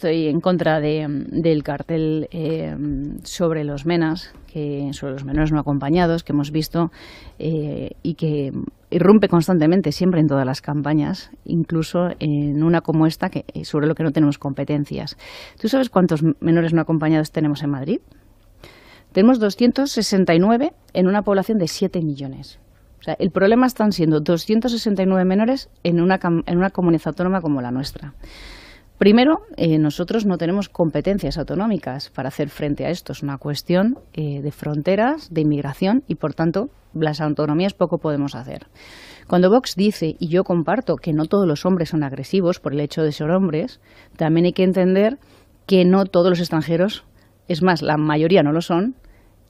estoy en contra del cartel eh, sobre los menas, que sobre los menores no acompañados, que hemos visto eh, y que irrumpe constantemente siempre en todas las campañas, incluso en una como esta, que, eh, sobre lo que no tenemos competencias. ¿Tú sabes cuántos menores no acompañados tenemos en Madrid? Tenemos 269 en una población de 7 millones. O sea, el problema están siendo 269 menores en una, en una comunidad autónoma como la nuestra. Primero, eh, nosotros no tenemos competencias autonómicas para hacer frente a esto. Es una cuestión eh, de fronteras, de inmigración y, por tanto, las autonomías poco podemos hacer. Cuando Vox dice, y yo comparto, que no todos los hombres son agresivos por el hecho de ser hombres, también hay que entender que no todos los extranjeros, es más, la mayoría no lo son,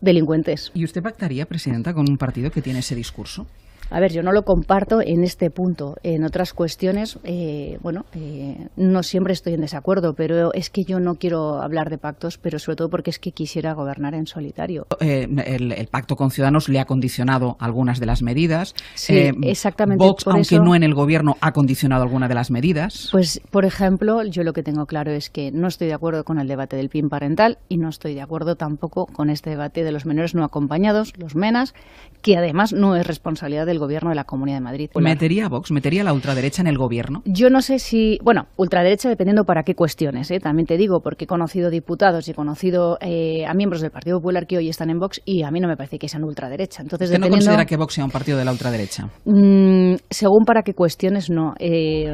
delincuentes. ¿Y usted pactaría, Presidenta, con un partido que tiene ese discurso? A ver, yo no lo comparto en este punto. En otras cuestiones, eh, bueno, eh, no siempre estoy en desacuerdo, pero es que yo no quiero hablar de pactos, pero sobre todo porque es que quisiera gobernar en solitario. Eh, el, pacto con Ciudadanos le ha condicionado algunas de las medidas. Sí, exactamente. Vox, aunque no en el gobierno, ha condicionado alguna de las medidas. Pues, por ejemplo, yo lo que tengo claro es que no estoy de acuerdo con el debate del PIN parental y no estoy de acuerdo tampoco con este debate de los menores no acompañados, los MENAS, que además no es responsabilidad del gobierno de la Comunidad de Madrid. ¿Metería a Vox? ¿Metería la ultraderecha en el gobierno? Yo no sé si, bueno, ultraderecha dependiendo para qué cuestiones, ¿eh? también te digo, porque he conocido diputados y he conocido eh, a miembros del Partido Popular que hoy están en Vox y a mí no me parece que sean ultraderecha. Entonces, ¿Usted no considera que Vox sea un partido de la ultraderecha? Mm, según para qué cuestiones, no. Eh,